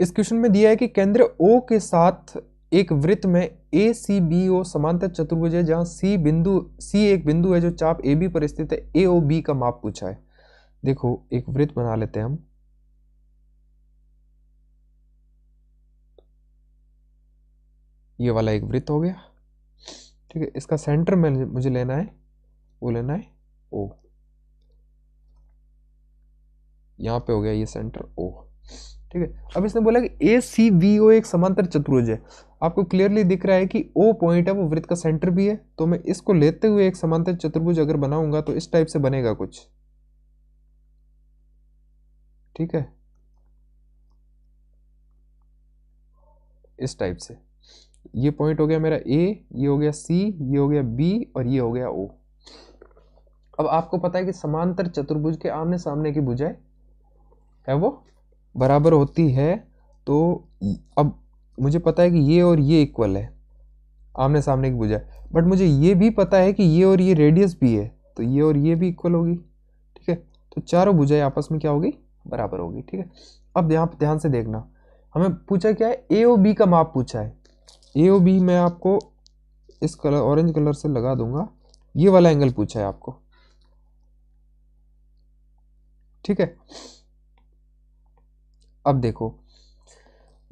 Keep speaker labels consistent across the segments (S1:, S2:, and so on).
S1: इस क्वेश्चन में दिया है कि केंद्र ओ के साथ एक वृत्त में ए सी बी ओ समांतर चतुर्भुज है जहाँ सी बिंदु सी एक बिंदु है जो चाप ए बी पर स्थित है ए ओ बी का माप पूछा है देखो एक वृत्त बना लेते हैं हम ये वाला एक वृत्त हो गया ठीक है इसका सेंटर में मुझे लेना है वो लेना है ओ यहां पे हो गया ये सेंटर ओ ठीक है अब इसने बोला कि ए सी बी ओ एक समांतर चतुर्भुज है आपको क्लियरली दिख रहा है कि ओ पॉइंट है वो वृत्त का सेंटर भी है तो मैं इसको लेते हुए एक समांतर चतुर्भुज अगर बनाऊंगा तो इस टाइप से बनेगा कुछ ठीक है इस टाइप से ये पॉइंट हो गया मेरा ए ये हो गया सी ये हो गया बी और ये हो गया ओ अब आपको पता है कि समांतर चतुर्भुज के आमने सामने की भुजाएं है वो बराबर होती है तो अब मुझे पता है कि ये और ये इक्वल है आमने सामने की बुझाए बट मुझे ये भी पता है कि ये और ये रेडियस भी है तो ये और ये भी इक्वल होगी ठीक है तो चारों भुजाएं आपस में क्या होगी बराबर होगी ठीक है अब यहाँ पर ध्यान से देखना हमें पूछा क्या है ए ओ बी का माप पूछा है ए ओ बी मैं आपको इस कलर ऑरेंज कलर से लगा दूंगा ये वाला एंगल पूछा है आपको ठीक है अब देखो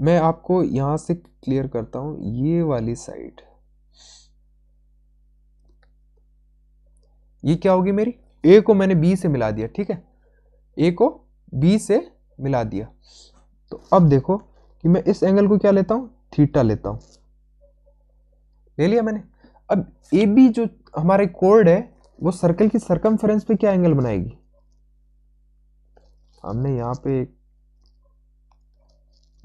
S1: मैं आपको यहां से क्लियर करता हूं ये वाली साइड ये क्या होगी मेरी ए को मैंने बी से मिला दिया ठीक है ए को बी से मिला दिया तो अब देखो कि मैं इस एंगल को क्या लेता हूं थीटा लेता हूं ले लिया मैंने अब ए बी जो हमारे कोर्ड है वो सर्कल की सरकमफ्रेंस पे क्या एंगल बनाएगी हमने यहां पे एक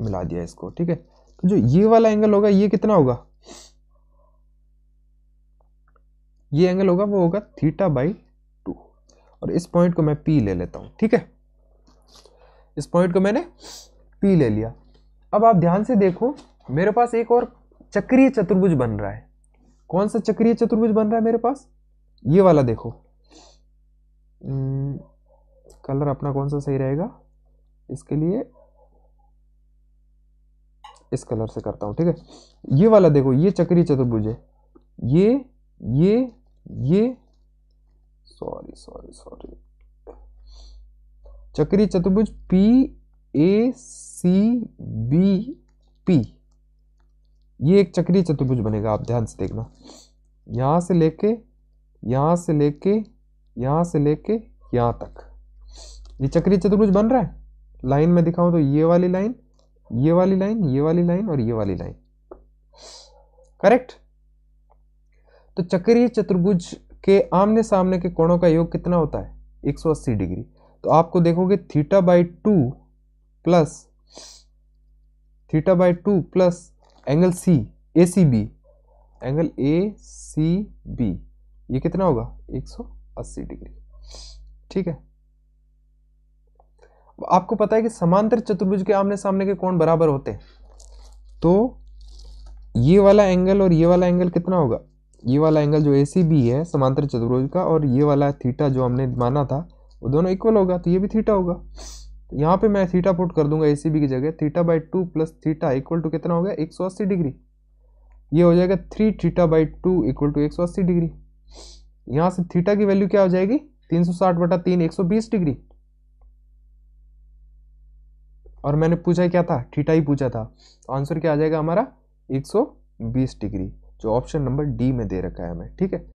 S1: मिला दिया इसको ठीक है तो जो ये वाला एंगल होगा ये कितना होगा ये एंगल होगा वो होगा थीटा बाई टू और इस पॉइंट को मैं पी ले लेता हूं ठीक है इस पॉइंट को मैंने पी ले लिया अब आप ध्यान से देखो मेरे पास एक और चक्रीय चतुर्भुज बन रहा है कौन सा चक्रीय चतुर्भुज बन रहा है मेरे पास ये वाला देखो कलर hmm, अपना कौन सा सही रहेगा इसके लिए इस कलर से करता हूँ ठीक है ये वाला देखो ये चक्री चतुर्भुज है ये ये ये सॉरी सॉरी सॉरी चक्री चतुर्भुज P A C B P ये एक चक्री चतुर्भुज बनेगा आप ध्यान से देखना यहाँ से लेके यहाँ से लेके यहाँ से लेके यहाँ तक ये चक्री चतुर्भुज बन रहा है लाइन में दिखाऊं तो ये वाली लाइन ये वाली लाइन ये वाली लाइन और ये वाली लाइन करेक्ट तो चक्रीय चतुर्भुज के आमने सामने के कोणों का योग कितना होता है 180 डिग्री तो आपको देखोगे theta by two plus theta by two plus angle C A C B angle A C B ये कितना होगा 180 डिग्री ठीक है आपको पता है कि समांतर चतुर्भुज के आमने सामने के कोण बराबर होते हैं तो ये वाला एंगल और ये वाला एंगल कितना होगा ये वाला एंगल जो ए सी बी है समांतर चतुर्भुज का और ये वाला थीटा जो हमने माना था वो दोनों इक्वल होगा तो ये भी थीटा होगा तो यहाँ पे मैं थीटा पुट कर दूंगा ए सी बी की जगह theta by two plus theta equal to कितना हो गया एक सौ अस्सी डिग्री ये हो जाएगा three theta by two equal to एक सौ अस्सी डिग्री यहाँ से थीटा की वैल्यू क्या हो जाएगी तीन सौ साठ बटा तीन एक सौ बीस डिग्री और मैंने पूछा क्या था ठीठा ही पूछा था तो आंसर क्या आ जाएगा हमारा 120 डिग्री जो ऑप्शन नंबर डी में दे रखा है हमें ठीक है